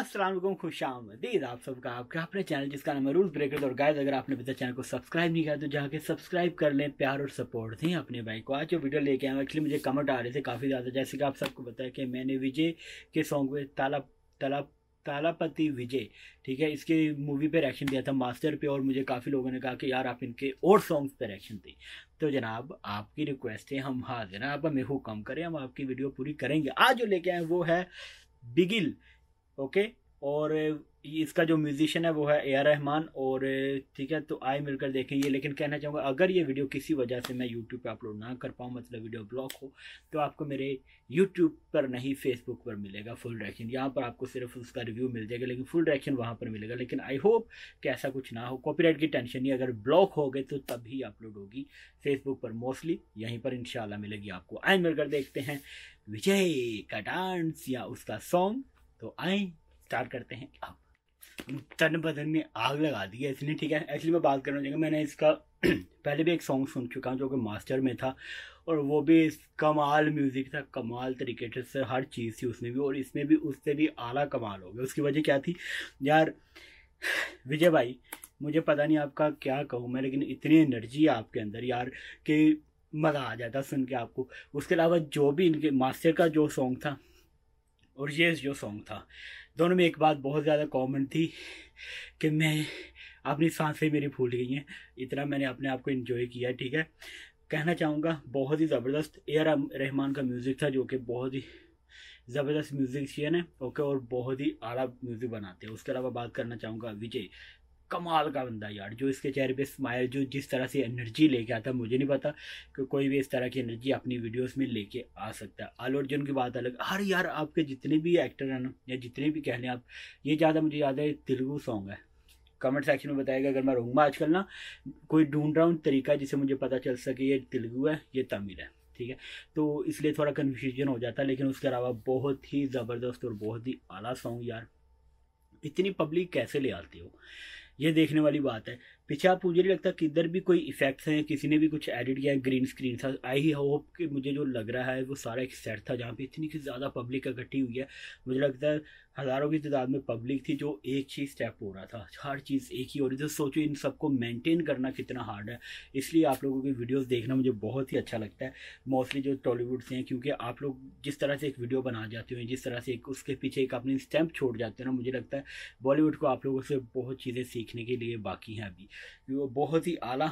असलम खुश आमदीद आप सबका आपका अपने चैनल जिसका नाम है रूल ब्रेकर और गाइस अगर आपने पिछले चैनल को सब्सक्राइब नहीं किया तो जाके सब्सक्राइब कर लें प्यार और सपोर्ट दें अपने भाई को आज जो वीडियो लेके आए एक्चुअली मुझे कमेंट आ रहे थे काफ़ी ज़्यादा जैसे कि आप सबको बताया कि मैंने विजय के सॉन्ग पे ताला ताला तालापति विजय ठीक है इसके मूवी पे रिएक्शन दिया था मास्टर पे और मुझे काफ़ी लोगों ने कहा कि यार आप इनके और सॉन्ग्स पे रिएक्शन दें तो जनाब आपकी रिक्वेस्ट है हम हाजिर हैं आप हमें हुक्म करें हम आपकी वीडियो पूरी करेंगे आज जो लेके आए वो है बिगिल ओके और इसका जो म्यूजिशियन है वो है ए आर रहमान और ठीक है तो आए मिलकर देखें ये लेकिन कहना चाहूँगा अगर ये वीडियो किसी वजह से मैं यूट्यूब पे अपलोड ना कर पाऊँ मतलब वीडियो ब्लॉक हो तो आपको मेरे यूट्यूब पर नहीं फेसबुक पर मिलेगा फुल डायरेक्शन यहाँ पर आपको सिर्फ उसका रिव्यू मिल जाएगा लेकिन फुल डायरेक्शन वहाँ पर मिलेगा लेकिन आई होप कि ऐसा कुछ ना हो कॉपीराइट की टेंशन नहीं अगर ब्लॉक हो गए तो तभी अपलोड होगी फेसबुक पर मोस्टली यहीं पर इंशाल्लाह मिलेगी आपको आए मिलकर देखते हैं विजय का डांस या उसका सॉन्ग तो आए स्टार्ट करते हैं अब तन बदन में आग लगा दी है इसने ठीक है एक्चुअली मैं बात करना चाहूँगा मैंने इसका पहले भी एक सॉन्ग सुन चुका हूँ जो कि मास्टर में था और वो भी कमाल म्यूज़िक था कमाल तरीके से हर चीज़ थी उसमें भी और इसमें भी उससे भी आला कमाल हो गया उसकी वजह क्या थी यार विजय भाई मुझे पता नहीं आपका क्या कहूँ मैं लेकिन इतनी एनर्जी है आपके अंदर यार कि मज़ा आ जाता सुन के आपको उसके अलावा जो भी इनके मास्टर का जो सॉन्ग था और ये जो सॉन्ग था दोनों में एक बात बहुत ज़्यादा कॉमन थी कि मैं अपनी सांसें मेरी फूल गई हैं इतना मैंने अपने आप को इन्जॉय किया ठीक है कहना चाहूँगा बहुत ही ज़बरदस्त ए आर रहमान का म्यूज़िक था जो कि बहुत ही ज़बरदस्त थी है ओके और बहुत ही आला म्यूज़िक बनाते हैं उसके अलावा बात करना चाहूँगा विजय कमाल का बंदा यार जो इसके चेहरे पे स्माइल जो जिस तरह से एनर्जी लेके आता मुझे नहीं पता कि कोई भी इस तरह की एनर्जी अपनी वीडियोस में लेके आ सकता है आलू अर्जुन की बात अलग हर यार आपके जितने भी एक्टर हैं ना या जितने भी कह लें आप ये ज़्यादा मुझे याद है तेलुगु सॉन्ग है कमेंट सेक्शन में बताएगा अगर मैं रहूँगा आजकल ना कोई ढूंढ रहा हूँ तरीका जिससे मुझे पता चल सके ये तेलुगु है ये तमिल है ठीक है तो इसलिए थोड़ा कन्फ्यूजन हो जाता है लेकिन उसके अलावा बहुत ही ज़बरदस्त और बहुत ही आला सॉन्ग यार इतनी पब्लिक कैसे ले आती हो ये देखने वाली बात है पीछे आप मुझे नहीं लगता किधर भी कोई इफेक्ट्स हैं किसी ने भी कुछ एडिट किया है ग्रीन स्क्रीन था आई होप कि मुझे जो लग रहा है वो सारा एक सेट था जहाँ पे इतनी कि ज़्यादा पब्लिक इकट्ठी हुई है मुझे लगता है हज़ारों की तादाद में पब्लिक थी जो एक ही स्टेप हो रहा था हर चीज़ एक ही हो रही थी तो सोचो इन सबको मेंटेन करना कितना हार्ड है इसलिए आप लोगों की वीडियोस देखना मुझे बहुत ही अच्छा लगता है मोस्टली जो टॉलीवुड से हैं क्योंकि आप लोग जिस तरह से एक वीडियो बना जाते हो जिस तरह से एक उसके पीछे एक अपने स्टैम्प छोड़ जाते हो ना मुझे लगता है बॉलीवुड को आप लोगों से बहुत चीज़ें सीखने के लिए बाकी हैं अभी वो बहुत ही आला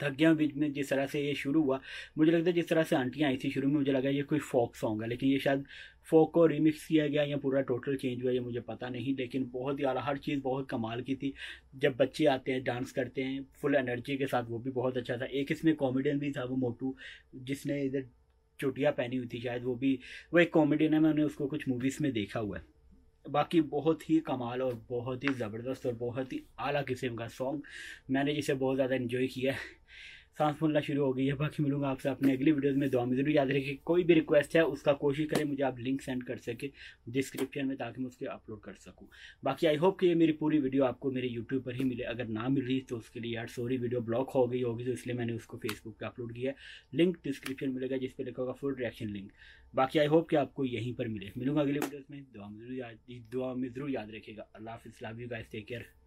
थक बीच में जिस तरह से ये शुरू हुआ मुझे लगता है जिस तरह से आंटियाँ आई थी शुरू में मुझे लगा ये कोई फोक सॉन्ग है लेकिन ये शायद फोक को रिमिक्स किया गया या पूरा टोटल चेंज हुआ ये मुझे पता नहीं लेकिन बहुत ही आला हर चीज़ बहुत कमाल की थी जब बच्चे आते हैं डांस करते हैं फुल एनर्जी के साथ वो भी बहुत अच्छा था एक इसमें कॉमेडियन भी था वो मोटू जिसने इधर चुटिया पहनी हुई थी शायद वो भी वो एक कॉमेडियन है मैंने उसको कुछ मूवीज़ में देखा हुआ है बाकी बहुत ही कमाल और बहुत ही ज़बरदस्त और बहुत ही आला किस्म का सॉन्ग मैंने जिसे बहुत ज़्यादा इन्जॉय किया है सांस फूलना शुरू हो गई है बाकी मिलूंगा आपसे अपने अगली वीडियोज़ में दुआ में ज़रूर याद रखिए कोई भी रिक्वेस्ट है उसका कोशिश करें मुझे आप लिंक सेंड कर सके डिस्क्रिप्शन में ताकि मैं उसके अपलोड कर सकूँ बाकी आई होप कि ये मेरी पूरी वीडियो आपको मेरे यूट्यूब पर ही मिले अगर ना मिल रही तो उसके लिए यार सॉरी वीडियो ब्लॉक हो गई होगी तो इसलिए मैंने उसको फेसबुक पर अपलोड किया लिंक डिस्क्रिप्शन मिलेगा जिस पर लिखा होगा फुल रिएक्शन लिंक बाकी आई होप कि आपको यहीं पर मिले मिलूंगा अगले वीडियोज़ में दुआ में जरूर याद दुआ में ज़रूर याद रखिएगा अल्लाह हाफिज़ love you guys take care